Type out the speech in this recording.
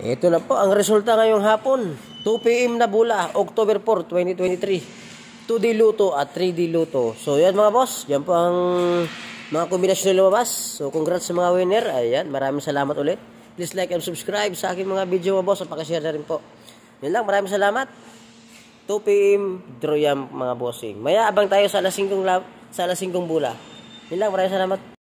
Ito na po ang resulta ngayong hapon. 2 PM na bula, October 4, 2023. 2D luto at 3D luto. So yan mga boss, yan po ang mga kombinasyon na lumabas. So congrats sa mga winner. Ayan, maraming salamat ulit. Please like and subscribe sa aking mga video mga boss at pakishare na rin po. Yan lang, maraming salamat. 2 PM draw yan mga bossing. Maya abang tayo sa alas 5 sa alas 5 bula. Yan lang, maraming salamat.